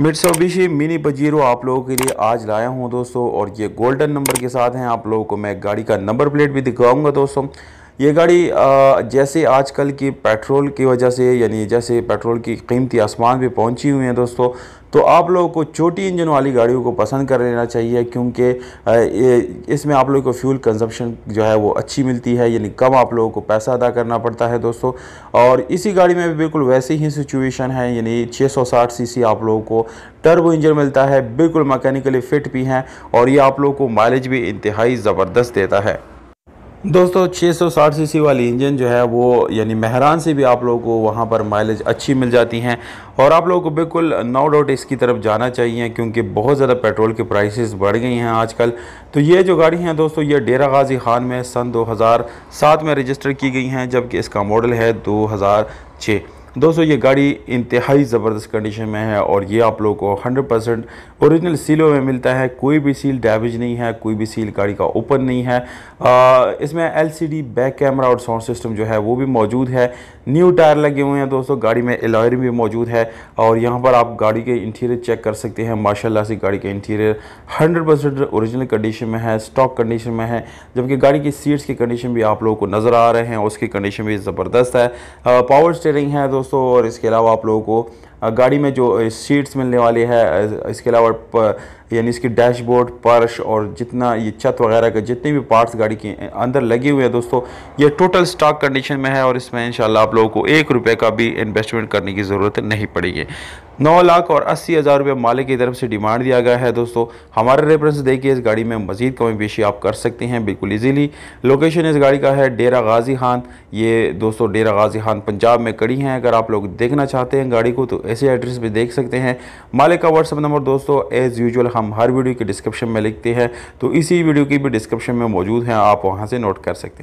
मिट्सोबिशी mini Pajero आप लोगों के लिए आज लाया हूं दोस्तों और ये गोल्डन नंबर के साथ हैं आप लोगों को मैं गाड़ी का नंबर प्लेट भी दिखाऊंगा दोस्तों ये गाड़ी जैसे आजकल की पेट्रोल की वजह से यानी जैसे पेट्रोल की कीमती आसमान पे पहुंची हुई हैं दोस्तों तो आप लोगों को छोटी इंजन वाली गाड़ियों को पसंद कर लेना चाहिए क्योंकि इसमें आप लोगों को फ्यूल कंजप्शन जो है वो अच्छी मिलती है यानी कम आप लोगों को पैसा अदा करना पड़ता है दोस्तों और इसी गाड़ी में भी बिल्कुल वैसी ही सिचुएशन है यानी 660 सीसी आप लोगों को टर्बो इंजन मिलता है बिल्कुल मैकेनिकली फिट भी हैं और ये आप लोगों को माइलेज भी इंतहाई ज़बरदस्त देता है दोस्तों 660 सीसी वाली इंजन जो है वो यानी महरान से भी आप लोगों को वहाँ पर माइलेज अच्छी मिल जाती हैं और आप लोगों को बिल्कुल नो डाउट इसकी तरफ जाना चाहिए क्योंकि बहुत ज़्यादा पेट्रोल के प्राइसेस बढ़ गई हैं आजकल तो ये जो गाड़ी हैं दोस्तों ये डेरा गाजी खान में सन 2007 में रजिस्टर की गई हैं जबकि इसका मॉडल है दो दोस्तों ये गाड़ी इंतहाई ज़बरदस्त कंडीशन में है और ये आप लोगों को हंड्रेड परसेंट औरिजिनल सीलों में मिलता है कोई भी सील डैमेज नहीं है कोई भी सील गाड़ी का ओपन नहीं है आ, इसमें एलसीडी बैक कैमरा और साउंड सिस्टम जो है वो भी मौजूद है न्यू टायर लगे हुए हैं दोस्तों गाड़ी में एलॉयर भी मौजूद है और यहाँ पर आप गाड़ी के इंटीरियर चेक कर सकते हैं माशाला से गाड़ी के interior hundred percent original condition में है स्टॉक कंडीशन में है जबकि गाड़ी की सीट्स की कंडीशन भी आप लोगों को नज़र आ रहे हैं उसकी कंडीशन भी ज़बरदस्त है पावर स्टेयरिंग है दोस्तों दोस्तों और इसके अलावा आप लोगों को गाड़ी में जो सीट्स मिलने वाली है इसके अलावा यानी इसकी डैशबोर्ड पर्श और जितना ये छत वगैरह के जितने भी पार्ट्स गाड़ी के अंदर लगे हुए हैं दोस्तों ये टोटल स्टॉक कंडीशन में है और इसमें इंशाल्लाह आप लोगों को एक रुपये का भी इन्वेस्टमेंट करने की ज़रूरत नहीं पड़ेगी नौ लाख और अस्सी हज़ार रुपये मालिक की तरफ से डिमांड दिया गया है दोस्तों हमारे रेफरेंस देखिए इस गाड़ी में मजीद कमी पेशी आप कर सकते हैं बिल्कुल इजीली लोकेशन इस गाड़ी का है डेरा गाजी खान ये दोस्तों डेरा गाजी खान पंजाब में कड़ी हैं अगर आप लोग देखना चाहते हैं गाड़ी को तो ऐसे एड्रेस पर देख सकते हैं मालिक का व्हाट्सअप नंबर दोस्तों एज़ यूजल हम हर वीडियो के डिस्क्रिप्शन में लिखते हैं तो इसी वीडियो की भी डिस्क्रिप्शन में मौजूद हैं आप वहाँ से नोट कर सकते हैं